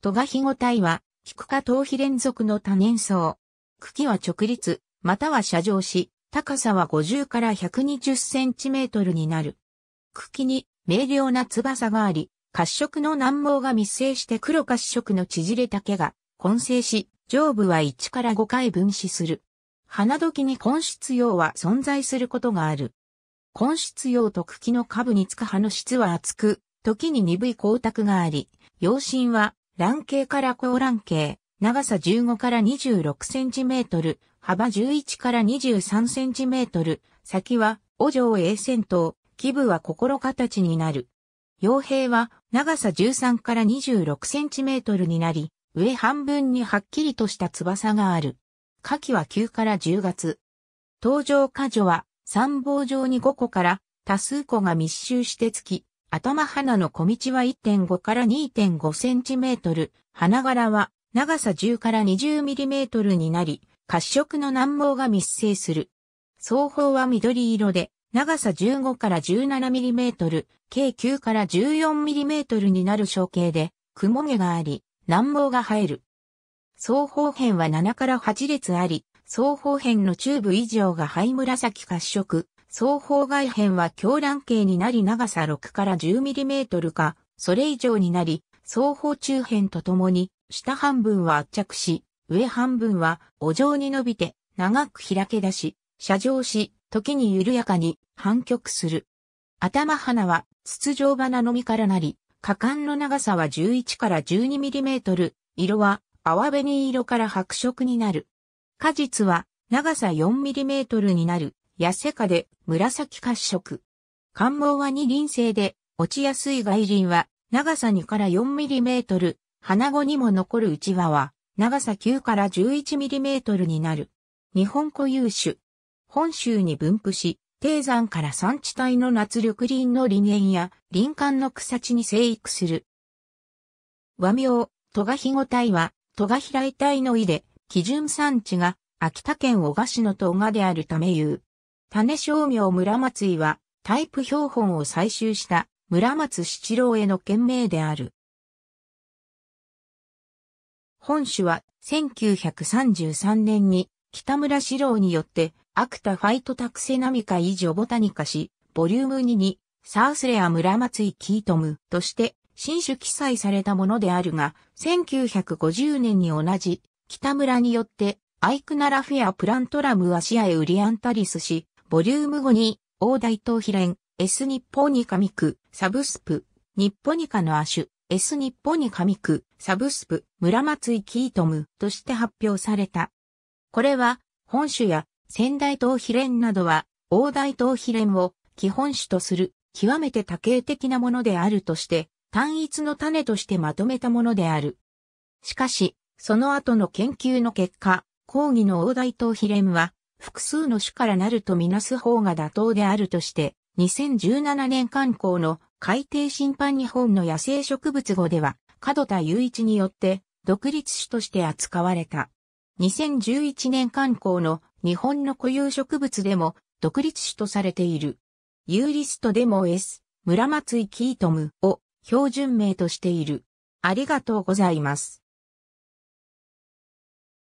トガヒゴイは、キク科頭皮連続の多年草。茎は直立、または斜上し、高さは50から120センチメートルになる。茎に明瞭な翼があり、褐色の軟毛が密生して黒褐色の縮れた毛が混成し、上部は1から5回分子する。花時に根質葉は存在することがある。根質葉と茎の下部につく葉の質は厚く、時に鈍い光沢があり、葉身は卵形から高卵形、長さ15から26センチメートル、幅11から23センチメートル、先は、お嬢衛戦頭、基部は心形になる。傭兵は、長さ13から26センチメートルになり、上半分にはっきりとした翼がある。下記は9から10月。登場箇所は、参謀状に5個から多数個が密集してつき、頭花の小道は1.5から2.5センチメートル、花柄は長さ10から20ミリメートルになり、褐色の難毛が密生する。双方は緑色で、長さ15から17ミリメートル、計9から14ミリメートルになる小径で、雲毛があり、難毛が生える。双方辺は7から8列あり、双方辺の中部以上が灰紫褐色、双方外辺は狂乱形になり長さ6から1 0トルか、それ以上になり、双方中辺とともに、下半分は圧着し、上半分はお状に伸びて、長く開け出し、斜上し、時に緩やかに反曲する。頭花は筒状花のみからなり、果敢の長さは11から1 2トル、色は泡紅色から白色になる。果実は長さ4トルになる。痩せかで紫褐色。関毛は二輪性で、落ちやすい外輪は、長さ2から4ミリメートル、花後にも残る内輪は、長さ9から11ミリメートルになる。日本固有種。本州に分布し、低山から山地帯の夏緑林の林園や林間の草地に生育する。和名、戸賀日後隊は、戸賀平井隊の井で、基準産地が秋田県小賀市の戸賀であるため言う。種商名村松井はタイプ標本を採集した村松七郎への件名である。本種は1933年に北村四郎によってアクタファイトタクセナミカイジョボタニカシボリューム2にサースレア村松井キートムとして新種記載されたものであるが、1950年に同じ北村によってアイクナラフェアプラントラムアシアエウリアンタリスし、ボリューム5に、大大東比連、S 日本に上区、サブスプ、日本ニカの亜種、S 日本に上区、サブスプ、村松井キートムとして発表された。これは、本種や仙台東比連などは、大大東比連を基本種とする、極めて多形的なものであるとして、単一の種としてまとめたものである。しかし、その後の研究の結果、講義の大大東比連は、複数の種からなるとみなす方が妥当であるとして、2017年刊行の海底審判日本の野生植物語では、角田雄一によって独立種として扱われた。2011年刊行の日本の固有植物でも独立種とされている。ユーリストデモ S、村松井キートムを標準名としている。ありがとうございます。